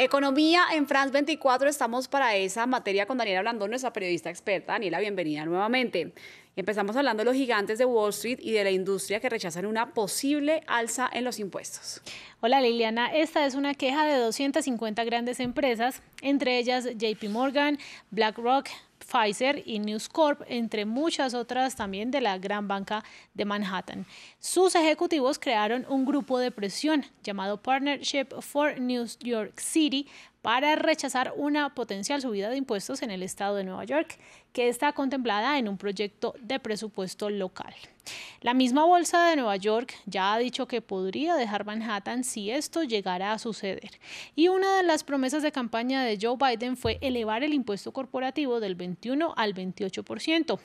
Economía en France 24, estamos para esa materia con Daniela Blandón, nuestra periodista experta. Daniela, bienvenida nuevamente. Empezamos hablando de los gigantes de Wall Street y de la industria que rechazan una posible alza en los impuestos. Hola Liliana, esta es una queja de 250 grandes empresas, entre ellas JP Morgan, BlackRock, Pfizer y News Corp, entre muchas otras también de la gran banca de Manhattan. Sus ejecutivos crearon un grupo de presión llamado Partnership for New York City para rechazar una potencial subida de impuestos en el estado de Nueva York, que está contemplada en un proyecto de presupuesto local. La misma Bolsa de Nueva York ya ha dicho que podría dejar Manhattan si esto llegara a suceder. Y una de las promesas de campaña de Joe Biden fue elevar el impuesto corporativo del 21 al 28%.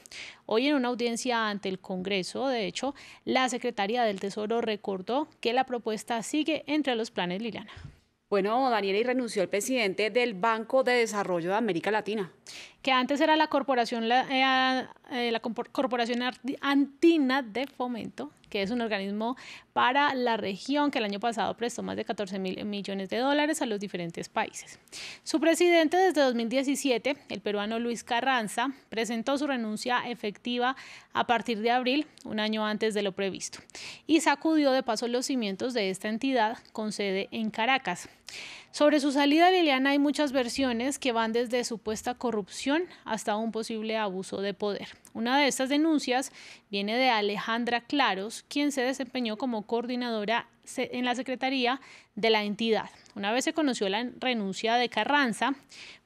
Hoy en una audiencia ante el Congreso, de hecho, la secretaria del Tesoro recordó que la propuesta sigue entre los planes Liliana. Bueno, Daniela, y renunció el presidente del Banco de Desarrollo de América Latina. Que antes era la Corporación, la, eh, eh, la Corporación Antina de Fomento que es un organismo para la región que el año pasado prestó más de 14 millones de dólares a los diferentes países. Su presidente desde 2017, el peruano Luis Carranza, presentó su renuncia efectiva a partir de abril, un año antes de lo previsto, y sacudió de paso los cimientos de esta entidad con sede en Caracas. Sobre su salida, Liliana, hay muchas versiones que van desde supuesta corrupción hasta un posible abuso de poder. Una de estas denuncias Viene de Alejandra Claros, quien se desempeñó como coordinadora en la Secretaría de la entidad. Una vez se conoció la renuncia de Carranza,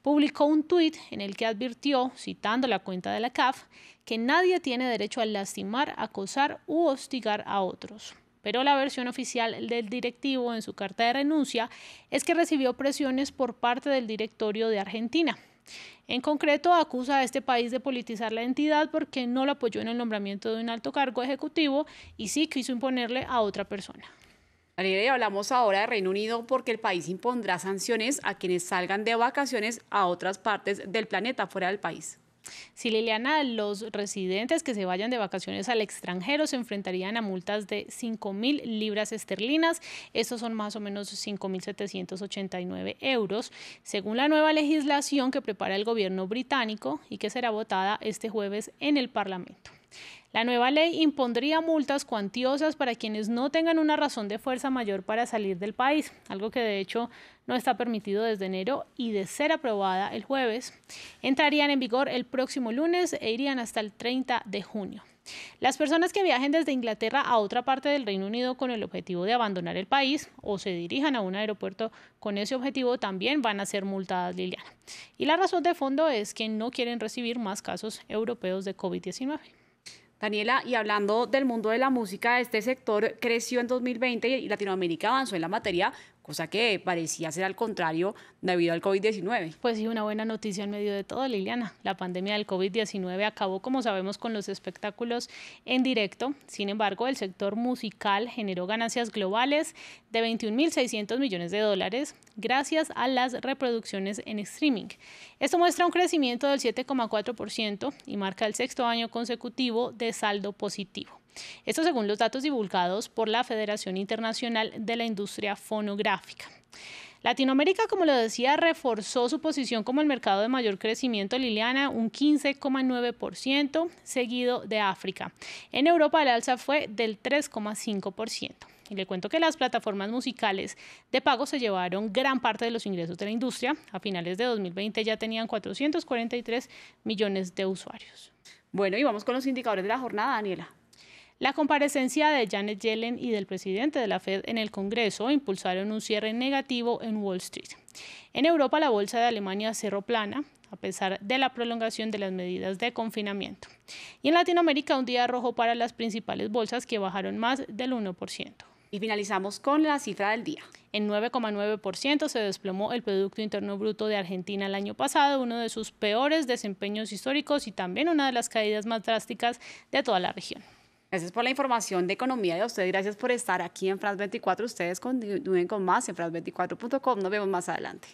publicó un tuit en el que advirtió, citando la cuenta de la CAF, que nadie tiene derecho a lastimar, acosar u hostigar a otros. Pero la versión oficial del directivo en su carta de renuncia es que recibió presiones por parte del directorio de Argentina, en concreto, acusa a este país de politizar la entidad porque no lo apoyó en el nombramiento de un alto cargo ejecutivo y sí quiso imponerle a otra persona. Ariel, hablamos ahora de Reino Unido porque el país impondrá sanciones a quienes salgan de vacaciones a otras partes del planeta fuera del país. Si Liliana, los residentes que se vayan de vacaciones al extranjero se enfrentarían a multas de 5.000 libras esterlinas. Estos son más o menos 5.789 euros. Según la nueva legislación que prepara el gobierno británico y que será votada este jueves en el Parlamento. La nueva ley impondría multas cuantiosas para quienes no tengan una razón de fuerza mayor para salir del país, algo que de hecho no está permitido desde enero y de ser aprobada el jueves, entrarían en vigor el próximo lunes e irían hasta el 30 de junio. Las personas que viajen desde Inglaterra a otra parte del Reino Unido con el objetivo de abandonar el país o se dirijan a un aeropuerto con ese objetivo también van a ser multadas, Liliana. Y la razón de fondo es que no quieren recibir más casos europeos de COVID-19. Daniela, y hablando del mundo de la música, este sector creció en 2020 y Latinoamérica avanzó en la materia o sea que parecía ser al contrario debido al COVID-19. Pues sí, una buena noticia en medio de todo, Liliana. La pandemia del COVID-19 acabó, como sabemos, con los espectáculos en directo. Sin embargo, el sector musical generó ganancias globales de 21.600 millones de dólares gracias a las reproducciones en streaming. Esto muestra un crecimiento del 7,4% y marca el sexto año consecutivo de saldo positivo. Esto según los datos divulgados por la Federación Internacional de la Industria Fonográfica. Latinoamérica, como lo decía, reforzó su posición como el mercado de mayor crecimiento, Liliana, un 15,9%, seguido de África. En Europa el alza fue del 3,5%. Y le cuento que las plataformas musicales de pago se llevaron gran parte de los ingresos de la industria. A finales de 2020 ya tenían 443 millones de usuarios. Bueno, y vamos con los indicadores de la jornada, Daniela. La comparecencia de Janet Yellen y del presidente de la Fed en el Congreso impulsaron un cierre negativo en Wall Street. En Europa, la bolsa de Alemania cerró plana, a pesar de la prolongación de las medidas de confinamiento. Y en Latinoamérica, un día rojo para las principales bolsas que bajaron más del 1%. Y finalizamos con la cifra del día. En 9,9% se desplomó el Producto Interno Bruto de Argentina el año pasado, uno de sus peores desempeños históricos y también una de las caídas más drásticas de toda la región. Gracias por la información de economía de ustedes. Gracias por estar aquí en France 24. Ustedes continúen con más en France24.com. Nos vemos más adelante.